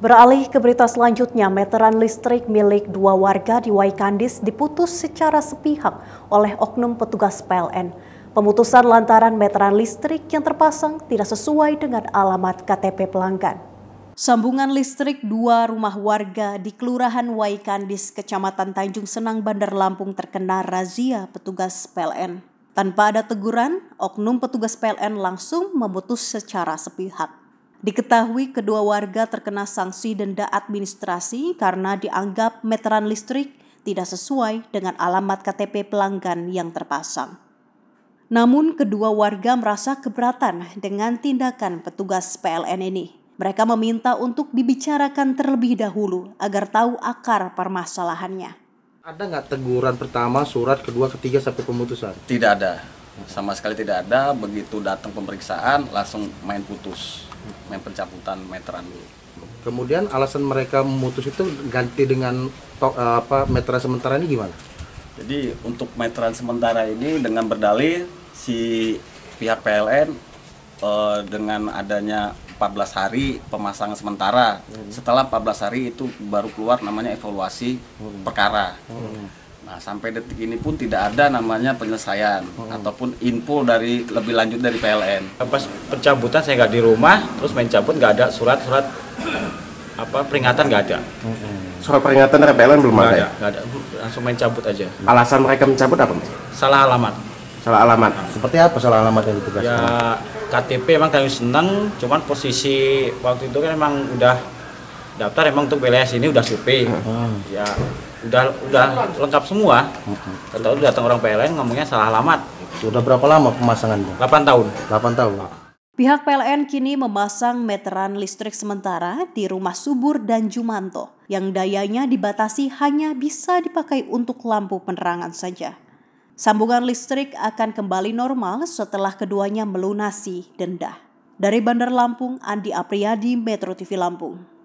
Beralih ke berita selanjutnya, meteran listrik milik dua warga di Waikandis diputus secara sepihak oleh oknum petugas PLN. Pemutusan lantaran meteran listrik yang terpasang tidak sesuai dengan alamat KTP pelanggan. Sambungan listrik dua rumah warga di Kelurahan Waikandis, Kecamatan Tanjung Senang, Bandar Lampung terkena razia petugas PLN. Tanpa ada teguran, oknum petugas PLN langsung memutus secara sepihak. Diketahui kedua warga terkena sanksi denda administrasi karena dianggap meteran listrik tidak sesuai dengan alamat KTP pelanggan yang terpasang. Namun kedua warga merasa keberatan dengan tindakan petugas PLN ini. Mereka meminta untuk dibicarakan terlebih dahulu agar tahu akar permasalahannya. Ada nggak teguran pertama, surat, kedua, ketiga sampai pemutusan? Tidak ada sama sekali tidak ada begitu datang pemeriksaan langsung main putus main pencabutan meteran dulu kemudian alasan mereka memutus itu ganti dengan to, eh, apa meteran sementara ini gimana jadi untuk meteran sementara ini dengan berdalih si pihak PLN eh, dengan adanya 14 hari pemasangan sementara. Hmm. Setelah 14 hari itu baru keluar namanya evaluasi hmm. perkara. Hmm. Nah, sampai detik ini pun tidak ada namanya penyelesaian hmm. ataupun info dari lebih lanjut dari PLN. Nah, pas pencabutan saya nggak di rumah, terus main cabut nggak ada surat-surat apa peringatan nggak ada. Hmm. Surat peringatan dari PLN belum ya? ada. Nggak ada, langsung main cabut aja. Alasan mereka mencabut apa? Salah alamat. Salah alamat. Nah. Seperti apa salah alamat yang ditugaskan? Ya KTP emang kami senang, cuman posisi waktu itu kan emang udah daftar emang untuk BLS ini udah survei hmm. ya udah udah lengkap semua hmm. tahu datang orang PLN ngomongnya salah alamat sudah berapa lama pemasangannya 8 tahun 8 tahun Pihak PLN kini memasang meteran listrik sementara di rumah Subur dan Jumanto yang dayanya dibatasi hanya bisa dipakai untuk lampu penerangan saja. Sambungan listrik akan kembali normal setelah keduanya melunasi denda. Dari Bandar Lampung, Andi Apriyadi, Metro TV Lampung.